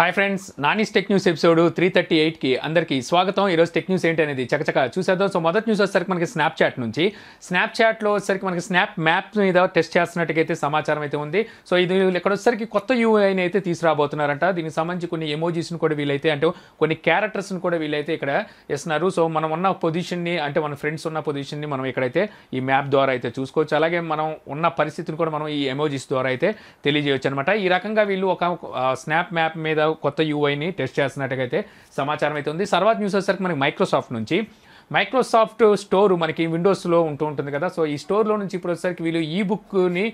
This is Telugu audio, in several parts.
hi friends Nani's tech news episode three thirty ఎయిట్కి అందరికీ స్వాగతం ఈరోజు టెక్ న్యూస్ ఏంటి అనేది చకచక చూసేద్దాం సో మొదటి న్యూస్ వచ్చేసరికి మనకి స్నాప్చాట్ నుంచి స్నాప్చాట్లో వచ్చేసరికి మనకి స్నాప్ మ్యాప్ మీద టెస్ట్ చేస్తున్నట్టుగా సమాచారం అయితే ఉంది సో ఇది ఇక్కడ వచ్చేసరికి కొత్త యూఐని అయితే తీసుకురాబోతున్నారంట దీనికి సంబంధించి కొన్ని ఎమోజీస్ని కూడా వీలైతే అంటే కొన్ని క్యారెక్టర్స్ని కూడా వీలైతే ఇక్కడ ఇస్తున్నారు సో మనం ఉన్న పొజిషన్ని అంటే మన ఫ్రెండ్స్ ఉన్న పొజిషన్ని మనం ఇక్కడైతే ఈ మ్యాప్ ద్వారా అయితే చూసుకోవచ్చు అలాగే మనం ఉన్న పరిస్థితిని కూడా మనం ఈ ఎమోజీస్ ద్వారా అయితే తెలియజేయవచ్చు అనమాట ఈ రకంగా వీళ్ళు ఒక స్నాప్ మ్యాప్ మీద కొత్త యూఐని టెస్ట్ చేస్తున్నట్టుగా అయితే సమాచారం అయితే ఉంది తర్వాత న్యూస్ వచ్చేసరికి మనకి మైక్రోసాఫ్ట్ నుంచి మైక్రోసాఫ్ట్ స్టోర్ మనకి విండోస్లో ఉంటూ ఉంటుంది కదా సో ఈ స్టోర్లో నుంచి ఇప్పుడు వచ్చేసరికి వీళ్ళు ఈ బుక్ని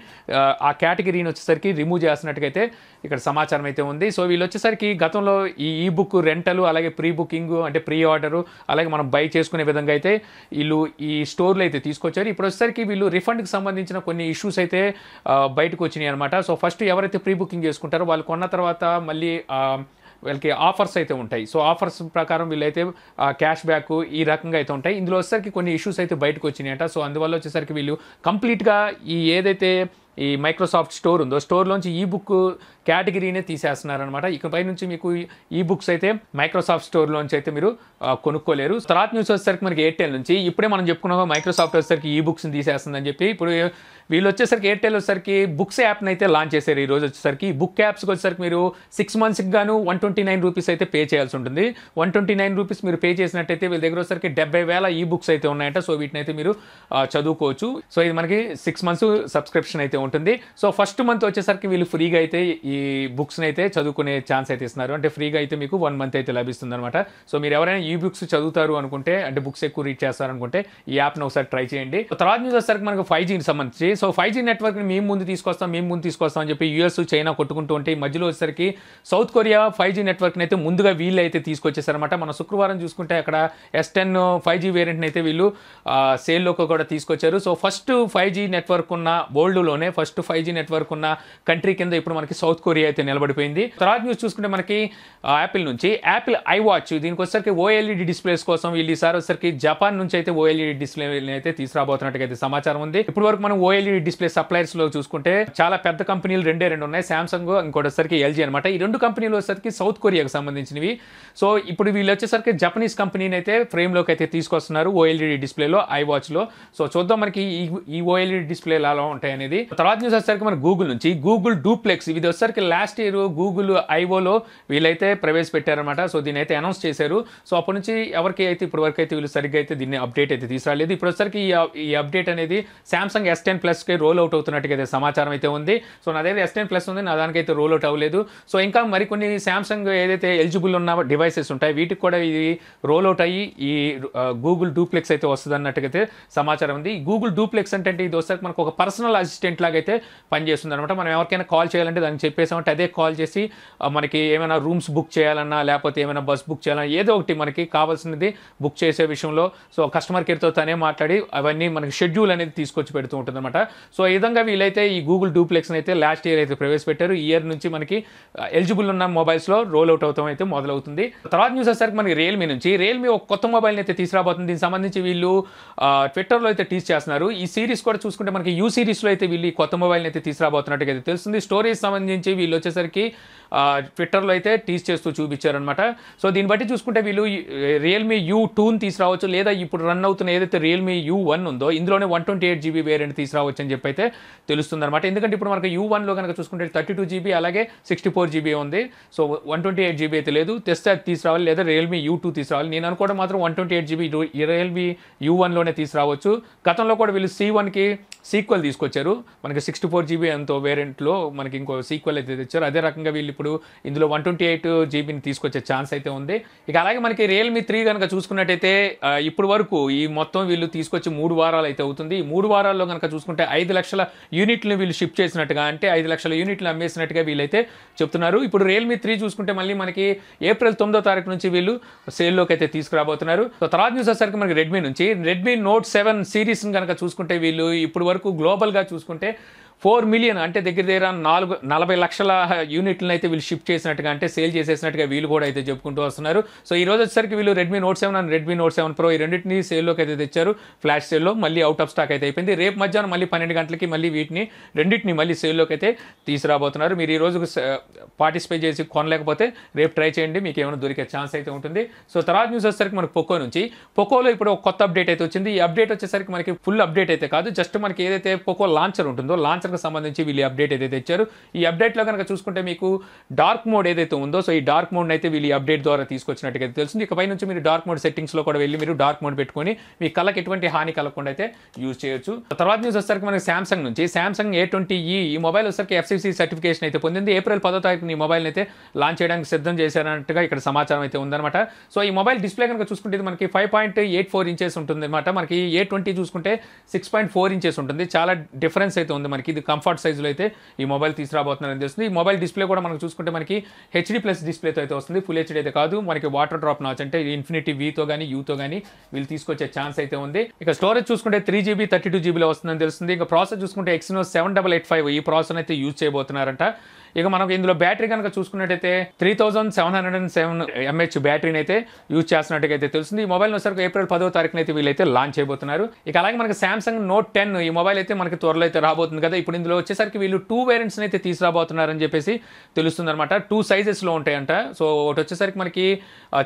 ఆ కేటగిరీని వచ్చేసరికి రిమూవ్ అయితే ఇక్కడ సమాచారం అయితే ఉంది సో వీళ్ళు వచ్చేసరికి గతంలో ఈ ఈ బుక్ రెంటలు అలాగే ప్రీ బుకింగ్ అంటే ప్రీ ఆర్డరు అలాగే మనం బై చేసుకునే విధంగా అయితే వీళ్ళు ఈ స్టోర్లు అయితే తీసుకొచ్చారు ఇప్పుడు వచ్చేసరికి వీళ్ళు రిఫండ్కి సంబంధించిన కొన్ని ఇష్యూస్ అయితే బయటకు వచ్చినాయి అనమాట సో ఫస్ట్ ఎవరైతే ప్రీ బుకింగ్ చేసుకుంటారో వాళ్ళు కొన్న తర్వాత మళ్ళీ వీళ్ళకి ఆఫర్స్ అయితే ఉంటాయి సో ఆఫర్స్ ప్రకారం వీళ్ళైతే క్యాష్ బ్యాక్ ఈ రకంగా అయితే ఉంటాయి ఇందులో వచ్చేసరికి కొన్ని ఇష్యూస్ అయితే బయటకు వచ్చినాయట సో అందువల్ల వచ్చేసరికి వీళ్ళు కంప్లీట్గా ఈ ఏదైతే ఈ మైక్రోసాఫ్ట్ స్టోర్ ఉందో స్టోర్లోంచి ఈ బుక్ కేటగిరీనే తీసేస్తున్నారనమాట ఇకపై నుంచి మీకు ఈ బుక్స్ అయితే మైక్రోసాఫ్ట్ స్టోర్లోంచి అయితే మీరు కొనుక్కోలేరు తర్వాత న్యూస్ వచ్చేసరికి మనకి ఎయిర్టెల్ నుంచి ఇప్పుడే మనం చెప్పుకున్నాం మైక్రోసాఫ్ట్ వచ్చేసరికి ఈ బుక్స్ని తీసేస్తుందని చెప్పి ఇప్పుడు వీళ్ళు వచ్చేసరికి ఎయిర్టెల్ వచ్చేసరికి బుక్స్ యాప్ని అయితే లాంచ్ చేశారు ఈ రోజు వచ్చేసరికి బుక్ యాప్స్కి వచ్చేసరికి మీరు సిక్స్ మంత్స్కి గాను వన్ ట్వంటీ నైన్ రూపీస్ అయితే పే చేయాల్సి ఉంటుంది వన్ ట్వంటీ నైన్ రూపీస్ మీరు పే చేసినట్టయితే వీళ్ళ దగ్గర వచ్చేసరికి డెబ్బై వేల ఈ బుక్స్ అయితే ఉన్నాయంట సో వీటిని అయితే మీరు చదువుకోవచ్చు సో ఇది మనకి సిక్స్ మంత్స్ సబ్స్క్రిప్షన్ అయితే ఉంటుంది సో ఫస్ట్ మంత్ వచ్చేసరికి వీళ్ళు ఫ్రీగా అయితే ఈ బుక్స్ని అయితే చదువుకునే ఛాన్స్ అయితే ఇస్తున్నారు అంటే ఫ్రీగా అయితే మీకు వన్ మంత్ అయితే లభిస్తుంది అనమాట సో మీరు ఎవరైనా ఈ బుక్స్ చదువుతారు అనుకుంటే అంటే బుక్స్ ఎక్కువ రీడ్ చేస్తారు అనుకుంటే ఈ యాప్ను ఒకసారి ట్రై చేయండి తర్వాత మీద వచ్చేసరికి మనకు ఫైవ్ జీకి సంబంధించి సో ఫైవ్ జీ నెట్వర్క్ని మేము ముందు తీసుకొస్తాం మేము ముందు తీసుకొస్తాం అని చెప్పి యూఎస్ చైనా కొట్టుకుంటూ ఉంటే ఈ మధ్యలో వచ్చేసరికి సౌత్ కొరియా ఫైవ్ జీ నెట్వర్క్ని అయితే ముందుగా వీళ్ళు అయితే తీసుకొచ్చేసారనమాట మన శుక్రవారం చూసుకుంటే అక్కడ ఎస్ టెన్ ఫైవ్ జీ వేరియంట్ని అయితే వీళ్ళు సేల్లోకి కూడా తీసుకొచ్చారు so first five G network ఉన్న వరల్డ్లోనే ఫస్ట్ ఫైవ్ జీ నెట్వర్క్ ఉన్న కంట్రీ కింద ఇప్పుడు మనకి సౌత్ కొరియా అయితే నిలబడిపోయింది తర్వాత న్యూస్ చూసుకుంటే మనకి యాపిల్ నుంచి యాపిల్ ఐ వాచ్ దీనికి వచ్చేసరికి ఓఎల్ఈడి డిస్ప్లేస్ e కోసం వీళ్ళు ఈసారి వచ్చేసరికి జపాన్ నుంచి అయితే ఓఎల్ఈడి e డిస్ప్లే అయితే తీసుకురాబోతున్నట్టుగా అయితే సమాచారం ఉంది ఇప్పటి వరకు మనం ఓఎల్ ఎల్ఈడి డిస్ప్లే e లో చూసుకుంటే చాలా పెద్ద కంపెనీలు రెండే రెండు ఉన్నాయి శాంసంగ్ ఇంకోటేసరికి ఎల్జీ అనమాట ఈ రెండు కంపెనీలు వచ్చేసరికి సౌత్ కొరియాకు సంబంధించినవి సో ఇప్పుడు వీళ్ళు వచ్చేసరికి జపనీస్ కంపెనీని అయితే ఫ్రేమ్ లోకి అయితే తీసుకొస్తున్నారు ఓఎల్ఈడి డిస్ప్లేలో ఐ వాచ్ లో సో చూద్దాం మనకి ఈ ఓఎల్ఈడి డిస్ప్లే అలా ఉంటాయి అనేది తర్వాత న్యూస్ వచ్చేసరికి మన గూగుల్ నుంచి గూగుల్ డూప్లెక్స్ ఇది వచ్చేసరికి లాస్ట్ ఇయర్ గూగుల్ ఐఓలో వీళ్ళైతే ప్రవేశపెట్టారనమాట సో దీని అయితే అనౌన్స్ చేశారు సో అప్పటి నుంచి ఎవరికి అయితే ఇప్పుడు వరకు అయితే వీళ్ళు సరిగ్గా అయితే దీన్ని అప్డేట్ అయితే తీసుకురాలేదు ఇప్పుడు వచ్చేసరికి ఈ అప్డేట్ అనేది శాంసంగ్ ఎస్ టెన్ ప్లస్ ప్లస్కి రోల్ అవుట్ అవుతున్నట్టుగా అయితే సమాచారం అయితే ఉంది సో నా దగ్గర ఎస్ టెన్ ప్లస్ ఉంది నా దానికైతే రోల్ అవుట్ అవ్వలేదు సో ఇంకా మరికొన్ని శాంసంగ్ ఏదైతే ఎలిజిబుల్ ఉన్న డివైసెస్ ఉంటాయి వీటికి కూడా ఇది రోల్ అవుట్ అయ్యి ఈ గూగుల్ డూప్లెక్స్ అయితే వస్తుంది అన్నట్టుగైతే సమాచారం ఉంది గూగుల్ డూప్లెక్స్ అంటే ఇది వస్తే మనకు ఒక పర్సనల్ అసిస్టెంట్ లాగైతే పనిచేస్తుంది అనమాట మనం ఎవరికైనా కాల్ చేయాలంటే దాన్ని చెప్పేసామంటే అదే కాల్ చేసి మనకి ఏమైనా రూమ్స్ బుక్ చేయాలన్నా లేకపోతే ఏమైనా బస్ బుక్ చేయాలన్నా ఏదో ఒకటి మనకి కావాల్సినది బుక్ చేసే విషయంలో సో కస్టమర్ కేర్తో తనే మాట్లాడి అవన్నీ మనకి షెడ్యూల్ అనేది తీసుకొచ్చి పెడుతూ ఉంటుంది అనమాట సో ఈ విధంగా వీళ్ళైతే ఈ గూగుల్ డూప్లెక్స్ని అయితే లాస్ట్ ఇయర్ అయితే ప్రవేశపెట్టారు ఈ ఇయర్ నుంచి మనకి ఎలిజిబుల్ ఉన్న మొబైల్స్లో రోల్ అవుట్ అవుతాం అయితే మొదలవుతుంది తర్వాత న్యూస్ వచ్చేసరికి మనకి రియల్మీ నుంచి రియల్మీ ఒక కొత్త మొబైల్ని అయితే తీసుకురాబోతుంది దీనికి సంబంధించి వీళ్ళు ట్విట్టర్లో అయితే టీచ్ చేస్తున్నారు ఈ సిరీస్ కూడా చూసుకుంటే మనకి యూ సిరీస్లో అయితే వీళ్ళు ఈ కొత్త మొబైల్ని అయితే తీసుకురాబోతున్నట్టుగా అయితే తెలుస్తుంది స్టోరీస్ సంబంధించి వీళ్ళు వచ్చేసరికి ట్విట్టర్లో అయితే టీచ్ చేస్తూ చూపించారనమాట సో దీన్ని బట్టి చూసుకుంటే వీళ్ళు రియల్మీ యూ టూని తీసుకురావచ్చు లేదా ఇప్పుడు రన్ అవుతున్న ఏదైతే రియల్మీ యూ వన్ ఉందో ఇందులోనే one twenty eight GB variant తీసుకురావచ్చు చేసుకోవచ్చు అని చెప్పి అయితే అనమాట ఎందుకంటే ఇప్పుడు మనకు యూ వన్లో కనుక చూసుకుంటే థర్టీ టూ జీబీ అలాగే సిక్స్టీ ఫోర్ జీబీ ఉంది so one twenty eight GB అయితే లేదు తెస్తే అది తీసుకురావాలి లేదా రియల్మీ యూ టూ తీసుకురావాలి నేను అనుకోవడం మాత్రం one twenty eight GB Realme U వన్లోనే తీసుకురావచ్చు గతంలో కూడా వీళ్ళు సి వన్కి సీక్వెల్ తీసుకొచ్చారు మనకి సిక్స్టీ ఫోర్ జీబీ ఎంతో వేరియంట్లో మనకి ఇంకో సీక్వెల్ అయితే తెచ్చారు అదే రకంగా వీళ్ళు ఇప్పుడు ఇందులో వన్ ట్వంటీ ఎయిట్ జీబీని తీసుకొచ్చే ఛాన్స్ అయితే ఉంది ఇక అలాగే మనకి రియల్మీ త్రీ కనుక చూసుకున్నట్టయితే ఇప్పుడు వరకు ఈ మొత్తం వీళ్ళు తీసుకొచ్చి మూడు వారాలు అయితే అవుతుంది ఈ మూడు వారాల్లో కనుక చూసుకుంటే ఐదు లక్షల యూనిట్లు వీళ్ళు షిఫ్ట్ చేసినట్టుగా అంటే ఐదు లక్షల యూనిట్లు అమ్మేసినట్టుగా వీళ్ళైతే చెప్తున్నారు ఇప్పుడు రియల్మీ త్రీ చూసుకుంటే మళ్ళీ మనకి ఏప్రిల్ తొమ్మిదో తారీఖు నుంచి వీళ్ళు సేల్లోకి అయితే తీసుకురాబోతున్నారు సో తర్వాత న్యూస్ వచ్చేసరికి మనకి రెడ్మీ నుంచి రెడ్మీ నోట్ సెవెన్ సిరీస్ని కనుక చూసుకుంటే వీళ్ళు ఇప్పుడు వరకు గ్లోబల్గా చూసుకుంటే ఫోర్ మిలియన్ అంటే దగ్గర దగ్గర నాలుగు నలభై లక్షల యూనిట్లను అయితే వీళ్ళు షిఫ్ట్ చేసినట్టుగా అంటే సేల్ చేసేసినట్టుగా వీళ్ళు కూడా అయితే చెప్పుకుంటూ వస్తున్నారు సో ఈ రోజు వచ్చేసరికి వీళ్ళు Redmi Note seven and Redmi Note seven Pro ఈ రెండింటినీ సేల్లోకి అయితే తెచ్చారు ఫ్లాష్ సేల్లో మళ్ళీ అవుట్ ఆఫ్ స్టాక్ అయితే అయిపోయింది రేపు మధ్యాహ్నం మళ్ళీ పన్నెండు గంటలకి మళ్ళీ వీటిని రెండింటిని మళ్ళీ సేల్లోకి అయితే తీసుకురాబోతున్నారు మీరు ఈ రోజు పార్టిసిపేట్ చేసి కొనలేకపోతే రేపు ట్రై చేయండి మీకు ఏమైనా దొరికే ఛాన్స్ అయితే ఉంటుంది సో తర్వాత న్యూస్ వచ్చేసరికి మనకు పొక్కో నుంచి పొక్కోలో ఇప్పుడు ఒక కొత్త అప్డేట్ అయితే వచ్చింది ఈ అప్డేట్ వచ్చేసరికి మనకి ఫుల్ అప్డేట్ అయితే కాదు జస్ట్ మనకి ఏదైతే పొక్కో లాంచర్ ఉంటుందో లాంచర్ సంవత్సరానికి సంబంధించి వీళ్ళు అప్డేట్ ఏదైతే ఇచ్చారు ఈ అప్డేట్లో కనుక చూసుకుంటే మీకు డార్క్ మోడ్ ఏదైతే ఉందో సో ఈ డార్క్ మోడ్ అయితే వీళ్ళు అప్డేట్ ద్వారా తీసుకొచ్చినట్టుగా తెలుస్తుంది ఇకపై నుంచి మీరు డార్క్ మోడ్ సెట్టింగ్స్లో కూడా వెళ్ళి మీరు డార్క్ మోడ్ పెట్టుకొని మీ కళ్ళకి ఎటువంటి హాని కలగకుండా అయితే యూజ్ చేయొచ్చు తర్వాత న్యూస్ వచ్చేసరికి మనకి శాంసంగ్ నుంచి Samsung A twenty E mobile వచ్చేసరికి ఎఫ్సీసీ సర్టిఫికేషన్ అయితే పొందింది ఏప్రిల్ పదో తారీఖు ఈ మొబైల్ అయితే లాంచ్ చేయడానికి సిద్ధం చేశారన్నట్టుగా ఇక్కడ సమాచారం అయితే ఉందన్నమాట సో ఈ మొబైల్ డిస్ప్లే కనుక చూసుకుంటే మనకి five point eight four inches ఉంటుంది అనమాట మనకి ఏ ట్వంటీ చూసుకుంటే సిక్స్ పాయింట్ ఫోర్ ఇంచెస్ ఉంటుంది చాలా డిఫరెన్స్ అయితే ఉంది మనకి ఇది కంఫర్ట్ సైజులో అయితే ఈ మొబైల్ తీసుకురాబోతున్నారని తెలుస్తుంది ఈ మొబైల్ డిస్ప్లే కూడా మనకు చూసుకుంటే మనకి హెచ్డీ ప్లస్ డిస్ప్లేతో అయితే వస్తుంది ఫుల్ హెచ్డీ అయితే కాదు మనకి వాటర్ డ్రాప్ నాచ్ అంటే ఇన్ఫినిటీ వీతో కానీ యూతో కానీ వీళ్ళు తీసుకొచ్చే ఛాన్స్ అయితే ఉంది ఇక స్టోరేజ్ చూసుకుంటే త్రీ జీబీ థర్టీ టూ జీబీలో వస్తుందని తెలుస్తుంది ఇంకా ప్రాసెస్ చూసుకుంటే Exynos seven double eight five ఈ ప్రాసెస్ అయితే యూజ్ చేయబోతున్నారంట ఇక మనకు ఇందులో బ్యాటరీ కనుక చూసుకున్నట్టయితే three thousand seven hundred and seven mAh బ్యాటరీని అయితే యూజ్ చేస్తున్నట్టుగా తెలుస్తుంది ఈ మొబైల్ వచ్చేసరికి ఏప్రిల్ పదో తారీఖున అయితే వీళ్ళైతే లాంచ్ చేయబోతున్నారు ఇక అలాగే మనకి శాంసంగ్ నోట్ టెన్ ఈ మొబైల్ అయితే మనకి త్వరలో అయితే రాబోతుంది కదా ఇప్పుడు ఇందులో వచ్చేసరికి వీళ్ళు టూ వేరియంట్స్ని అయితే తీసుకురాబోతున్నారని చెప్పేసి తెలుస్తుంది అనమాట టూ సైజెస్లో ఉంటాయంట సో ఒకటి వచ్చేసరికి మనకి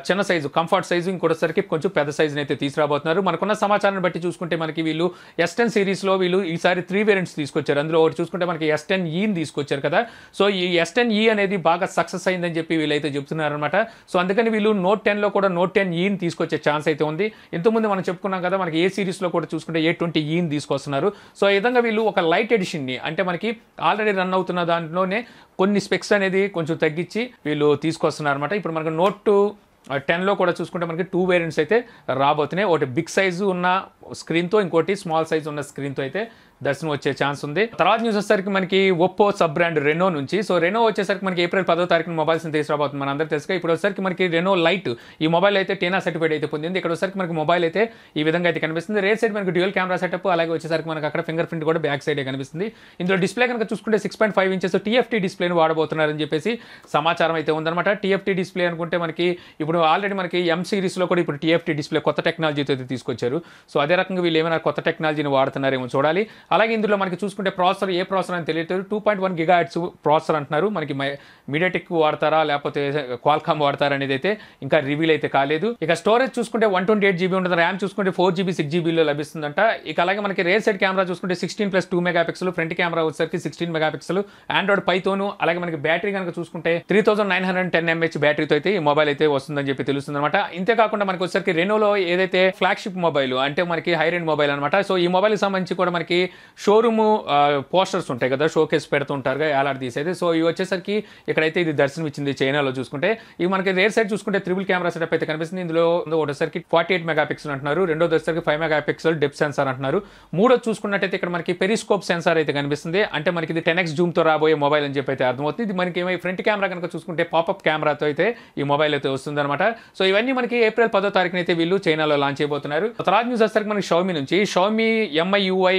చిన్న సైజు కంఫర్ట్ సైజు ఇంకోటిసరికి కొంచెం పెద్ద సైజుని అయితే తీసుకురాబోతున్నారు మనకున్న సమాచారాన్ని బట్టి చూసుకుంటే మనకి వీళ్ళు ఎస్ టెన్ సిరీస్లో వీళ్ళు ఈసారి త్రీ వేరియంట్స్ తీసుకొచ్చారు అందులో ఒకటి చూసుకుంటే మనకి ఎస్ టెన్ ఈని తీసుకొచ్చారు కదా సో ఈ ఈ ఎస్ టెన్ ఈ అనేది బాగా సక్సెస్ అయిందని చెప్పి వీళ్ళైతే చెప్తున్నారనమాట సో అందుకని వీళ్ళు నోట్ టెన్లో కూడా నోట్ టెన్ ఈని తీసుకొచ్చే ఛాన్స్ అయితే ఉంది ఇంతకుముందు మనం చెప్పుకున్నాం కదా మనకి ఏ సిరీస్లో కూడా చూసుకుంటే ఏ ట్వంటీ ఈని తీసుకొస్తున్నారు సో ఈ విధంగా వీళ్ళు ఒక లైట్ ఎడిషన్ని అంటే మనకి ఆల్రెడీ రన్ అవుతున్న దాంట్లోనే కొన్ని స్పెక్స్ అనేది కొంచెం తగ్గించి వీళ్ళు తీసుకొస్తున్నారు అనమాట ఇప్పుడు మనకు నోట్ టెన్లో కూడా చూసుకుంటే మనకి టూ వేరియంట్స్ అయితే రాబోతున్నాయి ఒకటి బిగ్ సైజు ఉన్న స్క్రీన్తో ఇంకోటి స్మాల్ సైజ్ ఉన్న స్క్రీన్తో అయితే దర్శనం వచ్చే ఛాన్స్ ఉంది తర్వాత న్యూస్ వచ్చేసరికి మనకి ఒప్పో సబ్ బ్రాండ్ రెనో నుంచి సో రెనో వచ్చేసరికి మనకి ఏప్రిల్ పదో తారీఖున మొబైల్స్ తీసుకురాబోతుంది మనందరూ తెలుసుగా ఇప్పుడు వచ్చేసరికి మనకి రెనో లైట్ ఈ మొబైల్ అయితే టీనా సర్టిఫైడ్ అయితే పొందింది ఇక్కడ వచ్చేసరికి మనకి మొబైల్ అయితే ఈ విధంగా అయితే కనిపిస్తుంది రేట్ సైడ్ మనకి డ్యూయల్ కెమెరా సెటప్ అలాగే వచ్చేసరికి మనకి అక్కడ ఫింగర్ ప్రింట్ కూడా బ్యాక్ సైడే కనిపిస్తుంది ఇందులో డిస్ప్లే కనుక చూసుకుంటే six point five inches TFT డిస్ప్లేని వాడబోతున్నారని చెప్పేసి సమాచారం అయితే ఉందన్నమాట టీఎఫ్టీ డిస్ప్లే అనుకుంటే మనకి ఇప్పుడు ఆల్రెడీ మనకి ఎం సిరీస్లో కూడా ఇప్పుడు టీఎఫ్టీ డిస్ప్లే కొత్త టెక్నాలజీతో అయితే తీసుకొచ్చారు సో అదే రకంగా వీళ్ళు ఏమైనా కొత్త టెక్నాలజీని వాడుతున్నారేమో చూడాలి అలాగే ఇందులో మనకి చూసుకుంటే ప్రాసెసర్ ఏ ప్రాసెసర్ అని తెలియట్లేదు two point one gigahertz processor అంటున్నారు మనకి మీడియాటెక్ వాడతారా లేకపోతే క్వాల్కామ్ వాడతారా అనేది అయితే ఇంకా రివీల్ అయితే కాలేదు ఇక స్టోరేజ్ చూసుకుంటే వన్ ట్వంటీ ఎయిట్ జీబీ ఉంటుంది ర్యామ్ చూసుకుంటే ఫోర్ జీబీ సిక్స్ జీబీలో లభిస్తుందంట ఇక అలాగే మనకి రేర్ సైడ్ కెమెరా చూసుకుంటే sixteen plus two megapixel front camera వచ్చేసరికి సిక్స్టీన్ మెగా పిక్సెల్ ఆండ్రాయిడ్ పైతోను అలాగే మనకి బ్యాటరీ కనుక చూసుకుంటే three thousand nine hundred ten mAh బ్యాటరీతో అయితే ఈ మొబైల్ అయితే వస్తుందని చెప్పి తెలుస్తుంది అనమాట ఇంతేకాకుండా మనకి వచ్చేసరికి రెనోలో ఏదైతే ఫ్లాగ్షిప్ మొబైల్ అంటే మనకి మనకి హై రెండ్ మొబైల్ అనమాట సో ఈ మొబైల్కి సంబంధించి కూడా మనకి షోరూమ్ పోస్టర్స్ ఉంటాయి కదా షో కేసు పెడుతుంటారుగా ఎలా తీసేది సో ఇవి వచ్చేసరికి ఇక్కడైతే ఇది దర్శనం ఇచ్చింది చైనాలో చూసుకుంటే ఇవి మనకి రేర్ సైడ్ చూసుకుంటే త్రిబుల్ కెమెరా సెటప్ అయితే కనిపిస్తుంది ఇందులో ఒకసారికి ఫార్టీ ఎయిట్ మెగా పిక్సెల్ అంటున్నారు రెండో వచ్చేసరికి five megapixel depth sensor అంటున్నారు మూడో చూసుకున్నట్టయితే ఇక్కడ మనకి పెరిస్కోప్ సెన్సార్ అయితే కనిపిస్తుంది అంటే మనకి ఇది టెన్ ఎక్స్ జూమ్తో రాబోయే మొబైల్ అని చెప్పి అయితే అర్థమవుతుంది ఇది మనకి ఏమైనా ఫ్రంట్ కెమెరా కనుక చూసుకుంటే పాపప్ కెమెరాతో అయితే ఈ మొబైల్ అయితే వస్తుందన్నమాట సో ఇవన్నీ మనకి ఏప్రిల్ పదో తారీఖున అయితే వీళ్ళు చైనాలో లాంచ్ అయిపోతున్నారు తర్వాత న్యూస్ మనకి షౌమి నుంచి షౌమి ఎంఐయుఐ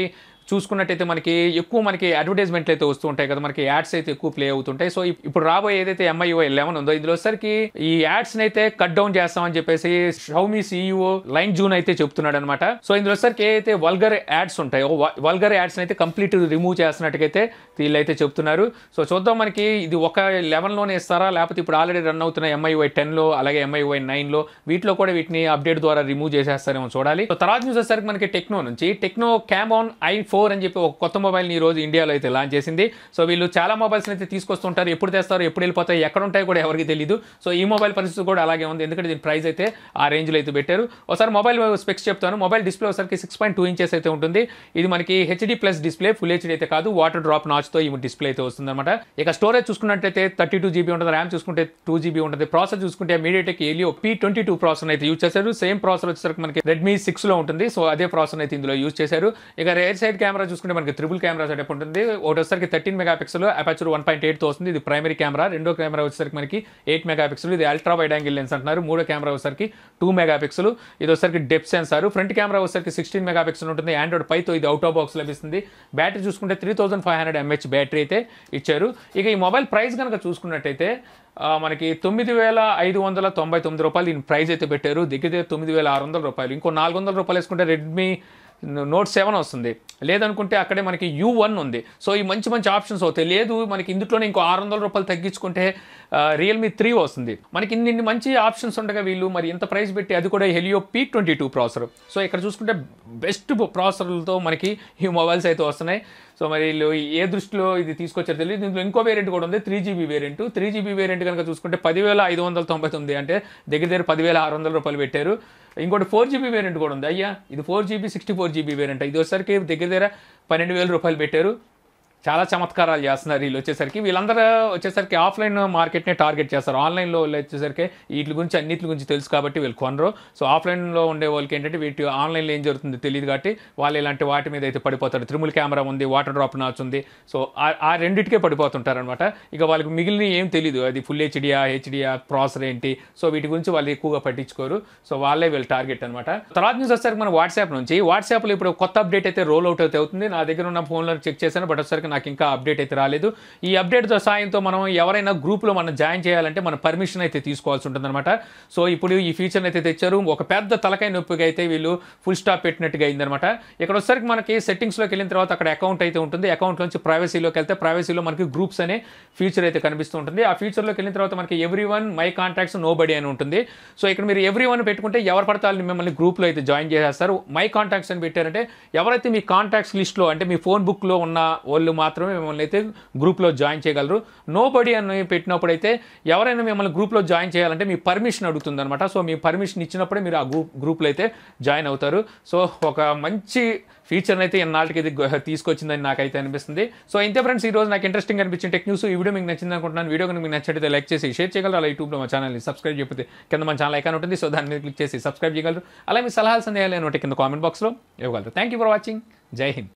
చూసుకున్నట్టయితే మనకి ఎక్కువ మనకి అడ్వర్టైజ్మెంట్లు అయితే వస్తూ ఉంటాయి కదా మనకి యాడ్స్ అయితే ఎక్కువ ప్లే అవుతుంటాయి సో ఇప్పుడు రాబోయే ఏదైతే ఎంఐఓ లెవెన్ ఉందో ఇందులో సరికి ఈ యాడ్స్ అయితే కట్ డౌన్ చేస్తామని చెప్పేసి Xiaomi CEO e Lei Jun అయితే చెప్తున్నాడు అనమాట సో ఇందులో సరికి ఏదైతే వల్గర్ యాడ్స్ ఉంటాయో వల్గర్ యాడ్స్ అయితే కంప్లీట్ రిమూవ్ చేస్తున్నట్టుగైతే వీళ్ళైతే చెప్తున్నారు సో చూద్దాం మనకి ఇది ఒక లెవెన్ లోనే ఇస్తారా లేకపోతే ఇప్పుడు ఆల్రెడీ రన్ అవుతున్న ఎంఐఓ టెన్ లో అలాగే ఎంఐఓ నైన్లో వీటిలో కూడా వీటిని అప్డేట్ ద్వారా రిమూవ్ చేసేస్తారేమో చూడాలి సో తర్వాత చూసేసరికి మనకి టెక్నో నుంచి Tecno Camon I four అని చెప్పి ఒక కొత్త మొబైల్ని ఈరోజు ఇండియాలో అయితే లాంచ్ చేసింది సో వీళ్ళు చాలా మొబైల్స్ని అయితే తీసుకొస్తుంటారు ఎప్పుడు తెస్తారు ఎప్పుడు వెళ్ళిపోతాయి ఎక్కడ ఉంటాయి కూడా ఎవరికి తెలియదు సో ఈ మొబైల్ పరిస్థితి కూడా అలాగే ఉంది ఎందుకంటే దీని ప్రైస్ అయితే ఆ రేంజ్లో అయితే పెట్టారు ఒకసారి మొబైల్ స్పెక్స్ చెప్తాను మొబైల్ డిస్ప్లే ఒకసారి సిక్స్ పాయింట్ టూ ఇంచెస్ అయితే ఉంటుంది ఇది మనకి HD plus display full HD అయితే కాదు వాటర్ డ్రాప్ నాచ్తో ఈ డిస్ప్లే అయితే వస్తుందన్నమాట ఇక స్టోరేజ్ చూసుకున్నట్లయితే థర్టీ టూ జీబీ ఉంటుంది ర్యామ్ చూసుకుంటే టూ జీబీ ఉంటుంది ప్రాసెస్ చూసుకుంటే MediaTek Helio P twenty two process అయితే యూజ్ చేశారు సేమ్ ప్రాసెస్ వచ్చేసరికి మనకి రెడ్మీ సిక్స్లో ఉంటుంది సో అదే ప్రాసెస్ అయితే ఇందులో యూజ్ చేశారు ఇక రేర్ సైడ్ కెమెరా చూసుకుంటే మనకి త్రిబుల్ కెమెరా సెటప్ ఉంటుంది ఒకటోసారికి thirteen megapixel aperture one point eight వస్తుంది ఇది ప్రైమరీ కెమెరా రెండో కెమెరా వచ్చేసరికి మనకి ఎయిట్ మెగా పిక్సెల్ ఇది అల్ట్రా వైడ్ యాంగిల్ లెన్స్ అంటున్నారు మూడో కెమెరా వచ్చేసరికి టూ మెగా పిక్సెల్ ఇది వచ్చేసరికి డెప్ సెన్సార్ ఫ్రంట్ కెమెరా వచ్చేసరికి సిక్స్టీన్ మెగా పిక్సెల్ ఉంటుంది ఆండ్రాయిడ్ పైతో ఇది అవుట్ ఆఫ్ బాక్స్ లభిస్తుంది బ్యాటరీ చూసుకుంటే three thousand five hundred mAh battery అయితే ఇచ్చారు ఇక ఈ మొబైల్ ప్రైస్ కనుక చూసుకున్నట్టయితే మనకి తొమ్మిది వేల ఐదు వందల తొంభై తొమ్మిది రూపాయలు దీని ప్రైజ్ అయితే పెట్టారు దగ్గర తొమ్మిది వేల ఆరు వందల రూపాయలు ఇంకో నాలుగు వందల రూపాయలు వేసుకుంటే రెడ్మీ నోట్ సెవెన్ వస్తుంది లేదనుకుంటే అక్కడే మనకి యూ వన్ ఉంది సో ఈ మంచి మంచి ఆప్షన్స్ అవుతాయి లేదు మనకి ఇందులోనే ఇంకో ఆరు వందల రూపాయలు తగ్గించుకుంటే రియల్మీ త్రీ వస్తుంది మనకి ఇన్ని మంచి ఆప్షన్స్ ఉండగా వీళ్ళు మరి ఇంత ప్రైస్ పెట్టి అది కూడా Helio P twenty two processor so ఇక్కడ చూసుకుంటే బెస్ట్ ప్రాసెసర్లతో మనకి ఈ మొబైల్స్ అయితే వస్తున్నాయి సో మరి వీళ్ళు ఏ దృష్టిలో ఇది తీసుకొచ్చారు తెలియదు దీంట్లో ఇంకో వేరియంట్ కూడా ఉంది three GB variant three GB variant కనుక చూసుకుంటే పదివేల ఐదు వందల తొంభై తొమ్మిది అంటే దగ్గర దగ్గర పదివేల ఆరు వందల రూపాయలు పెట్టారు ఇంకోటి ఫోర్ జీబీ వేరియంట్ కూడా ఉంది అయ్యా ఇది four GB sixty four GB variant ఇది వచ్చేసరికి దగ్గర దగ్గర పన్నెండు వేల రూపాయలు పెట్టారు చాలా చమత్కారాలు చేస్తున్నారు వీళ్ళు వచ్చేసరికి వీళ్ళందరూ వచ్చేసరికి ఆఫ్లైన్ మార్కెట్నే టార్గెట్ చేస్తారు ఆన్లైన్లో వాళ్ళు వచ్చేసరికి వీటి గురించి అన్నిటి గురించి తెలుసు కాబట్టి వీళ్ళు కొనరు సో ఆఫ్లైన్లో ఉండే వాళ్ళకి ఏంటంటే వీటి ఆన్లైన్లో ఏం జరుగుతుందో తెలియదు కాబట్టి వాళ్ళు ఇలాంటి వాటి మీద అయితే పడిపోతారు త్రిముల్ కెమెరా ఉంది వాటర్ డ్రాప్ నాచ్ ఉంది సో ఆ రెండింటికే పడిపోతుంటారు అనమాట ఇక వాళ్ళకి మిగిలిన ఏం తెలియదు అది ఫుల్ హెచ్డియా హెచ్డియా ప్రాసెస్ ఏంటి సో వీటి గురించి వాళ్ళు ఎక్కువగా పట్టించుకోరు సో వాళ్ళే వీళ్ళు టార్గెట్ అనమాట తర్వాత నుంచి వచ్చేసరికి మన వాట్సాప్ నుంచి వాట్సాప్లో ఇప్పుడు కొత్త అప్డేట్ అయితే రోల్ అవుట్ అయితే అవుతుంది నా దగ్గర ఉన్న ఫోన్లో చెక్ చేశాను బట్ వచ్చేసరికి నాకు ఇంకా అప్డేట్ అయితే రాలేదు ఈ అప్డేట్ సాయంతో మనం ఎవరైనా గ్రూప్లో మనం జాయిన్ చేయాలంటే మన పర్మిషన్ అయితే తీసుకోవాల్సి ఉంటుందన్నమాట సో ఇప్పుడు ఈ ఫీచర్ని అయితే తెచ్చారు ఒక పెద్ద తలకాయ నొప్పిగా అయితే వీళ్ళు ఫుల్ స్టాప్ పెట్టినట్టుగా అయిందనమాట ఇక్కడ ఒకసారికి మనకి సెట్టింగ్స్లోకి వెళ్ళిన తర్వాత అక్కడ అకౌంట్ అయితే ఉంటుంది అకౌంట్లోంచి ప్రైవసీలోకి వెళ్తే ప్రైవసీలో మనకి గ్రూప్స్ అనే ఫీచర్ అయితే కనిపిస్తూ ఉంటుంది ఆ ఫీచర్లోకి వెళ్ళిన తర్వాత మనకి every one my contacts nobody అని ఉంటుంది సో ఇక్కడ మీరు ఎవ్రీ వన్ పెట్టుకుంటే ఎవరు పడతారని మిమ్మల్ని గ్రూప్లో అయితే జాయిన్ చేసేస్తారు మై కాంటాక్ట్స్ అని పెట్టారంటే ఎవరైతే మీ కాంటాక్ట్స్ లిస్ట్లో అంటే మీ ఫోన్ బుక్లో ఉన్న వాళ్ళు మాత్రమే మిమ్మల్ని అయితే గ్రూప్లో జాయిన్ చేయగలరు నో బడీ అని అయితే ఎవరైనా మిమ్మల్ని గ్రూప్లో జాయిన్ చేయాలంటే మీ పర్మిషన్ అనమాట సో మీ పర్మిషన్ ఇచ్చినప్పుడే మీరు ఆ గ్రూప్ గ్రూప్లో అయితే జాయిన్ అవుతారు సో ఒక మంచి ఫీచర్ని అయితే ఎన్నాళ్ళకి ఇది తీసుకొచ్చిందని నాకైతే అనిపిస్తుంది సో ఇంతే ఫ్రెండ్స్ ఈ రోజు నాకు ఇంట్రెస్టింగ్ అనిపించిన టెక్ న్యూస్ ఈ వీడియో మీకు నచ్చింది అనుకుంటున్నాను వీడియో కనుక మీకు నచ్చినట్టు లైక్ చేసి షేర్ చేయగలరు అలా యూట్యూబ్లో మా ఛానల్ని సబ్స్క్రైబ్ చెప్తే కింద మా ఛానల్ ఐకాన్ ఉంటుంది సో దాని మీద క్లిక్ చేసి సబ్స్క్రైబ్ చేయగలరు అలా మీ సలహాలు సందేహాలు ఏంటంటే కింద కామెంట్ బాక్స్లో ఇవ్వగలరు థ్యాంక్ యూ ఫర్ వాచింగ్ జై హింద్